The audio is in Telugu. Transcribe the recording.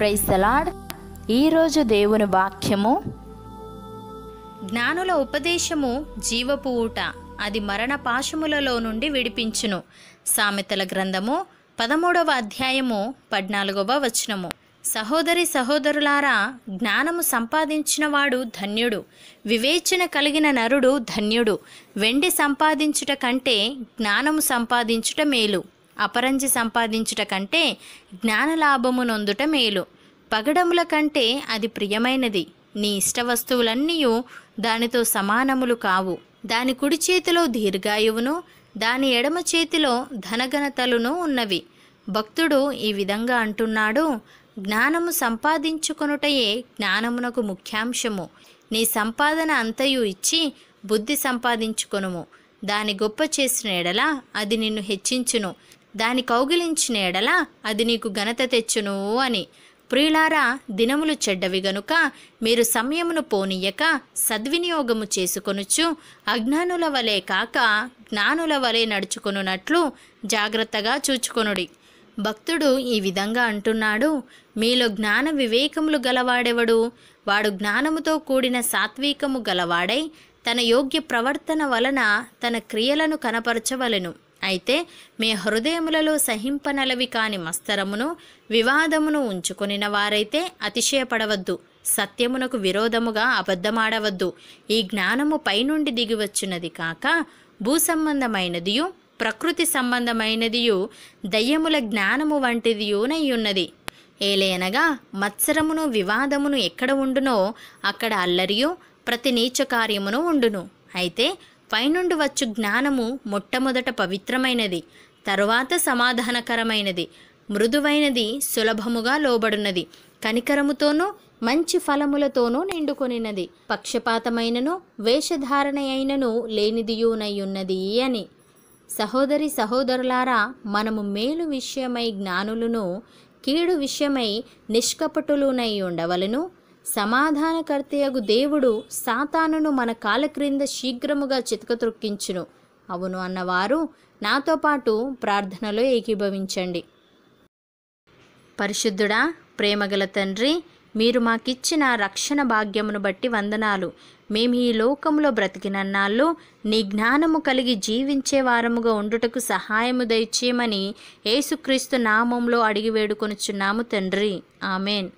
ప్రైజ్ దలాడ్ ఈరోజు దేవుని వాక్యము జ్ఞానుల ఉపదేశము జీవపు ఊట అది మరణ పాశములలో నుండి విడిపించును సామెతల గ్రంథము పదమూడవ అధ్యాయము పద్నాలుగవ వచనము సహోదరి సహోదరులారా జ్ఞానము సంపాదించినవాడు ధన్యుడు వివేచన కలిగిన నరుడు ధన్యుడు వెండి సంపాదించుట కంటే జ్ఞానము సంపాదించుట మేలు అపరంజి సంపాదించుట కంటే జ్ఞానలాభము నొందుట మేలు పగడముల కంటే అది ప్రియమైనది నీ ఇష్ట వస్తువులన్నీ దానితో సమానములు కావు దాని కుడి చేతిలో దీర్ఘాయువును దాని ఎడమ చేతిలో ధనఘనతలును ఉన్నవి భక్తుడు ఈ విధంగా అంటున్నాడు జ్ఞానము సంపాదించుకొనుటయే జ్ఞానమునకు ముఖ్యాంశము నీ సంపాదన అంతయు ఇచ్చి బుద్ధి సంపాదించుకొనుము దాని గొప్ప చేసిన ఎడల అది నిన్ను హెచ్చించును దాని కౌగిలించిన ఎడల అది నీకు ఘనత తెచ్చును అని ప్రియులారా దినములు చెడ్డవి గనుక మీరు సమయమును పోనీయక సద్వినియోగము చేసుకొనుచు అజ్ఞానుల వలె కాక జ్ఞానుల వలె నడుచుకొనున్నట్లు జాగ్రత్తగా చూచుకొనుడి భక్తుడు ఈ విధంగా అంటున్నాడు మీలో జ్ఞాన వివేకములు గలవాడెవడు వాడు జ్ఞానముతో కూడిన సాత్వికము గలవాడై తన యోగ్య ప్రవర్తన వలన తన క్రియలను కనపరచవలెను అయితే మీ హృదయములలో సహింపనలవి కాని మస్తరమును వివాదమును ఉంచుకునిన వారైతే అతిశయపడవద్దు సత్యమునకు విరోధముగా అబద్ధమాడవద్దు ఈ జ్ఞానము పైనుండి దిగివచ్చున్నది కాక భూసంబంధమైనదియు ప్రకృతి సంబంధమైనదియు దయ్యముల జ్ఞానము ఉన్నది ఏలేనగా మత్సరమును వివాదమును ఎక్కడ ఉండునో అక్కడ అల్లరియు ప్రతి నీచ కార్యమును ఉండును అయితే పైనుండి వచ్చు జ్ఞానము మొట్టమొదట పవిత్రమైనది తరువాత సమాధానకరమైనది మృదువైనది సులభముగా లోబడున్నది కనికరముతోనూ మంచి ఫలములతోనూ నిండుకొనినది పక్షపాతమైనను వేషధారణ అయినను లేనిదియునయ్యున్నది అని సహోదరి సహోదరులారా మనము మేలు విషయమై జ్ఞానులను కీడు విషయమై నిష్కపటులునై ఉండవలను సమాధానకర్తయగు దేవుడు సాతానును మన కాల క్రింద శీఘ్రముగా చితకతృక్కించును అవును అన్నవారు నాతో పాటు ప్రార్థనలో ఏకీభవించండి పరిశుద్ధుడా ప్రేమగల తండ్రి మీరు మాకిచ్చిన రక్షణ భాగ్యమును బట్టి వందనాలు మేము ఈ లోకంలో బ్రతికినన్నాళ్ళు నీ జ్ఞానము కలిగి జీవించే వారముగా ఉండుటకు సహాయము దయచేయమని ఏసుక్రీస్తు నామంలో అడిగి వేడుకొనుచున్నాము తండ్రి ఆమెన్